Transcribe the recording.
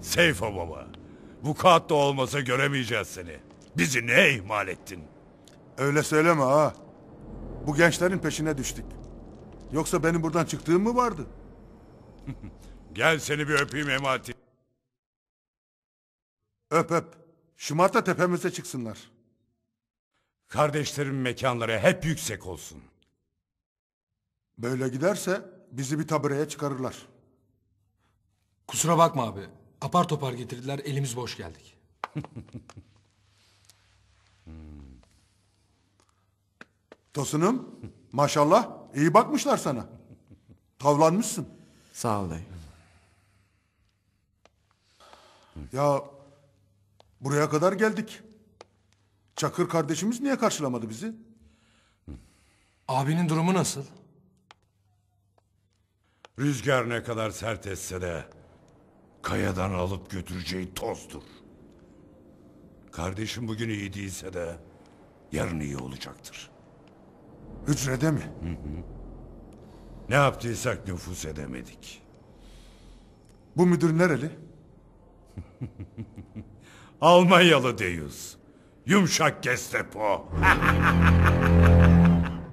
Seyfo baba. Bu kağıt da olmasa göremeyeceğiz seni. Bizi ne ihmal ettin? Öyle söyleme ha. Bu gençlerin peşine düştük. Yoksa benim buradan çıktığım mı vardı? Gel seni bir öpeyim Emati. Öp öp. Şumart'ta tepemize çıksınlar. Kardeşlerin mekanları hep yüksek olsun. Böyle giderse bizi bir tabureye çıkarırlar. Kusura bakma abi. Apar topar getirdiler, elimiz boş geldik. Tosunum, maşallah iyi bakmışlar sana. Tavlanmışsın. Sağ ol dayı. Ya buraya kadar geldik. Çakır kardeşimiz niye karşılamadı bizi? Abinin durumu nasıl? Rüzgar ne kadar sert etse de Kayadan alıp götüreceği tozdur. Kardeşim bugün iyi değilse de yarın iyi olacaktır. Hücrede mi? Hı hı. Ne yaptıysak nüfus edemedik. Bu müdür nereli? Almanyalı Deyus. Yumuşak Gestapo.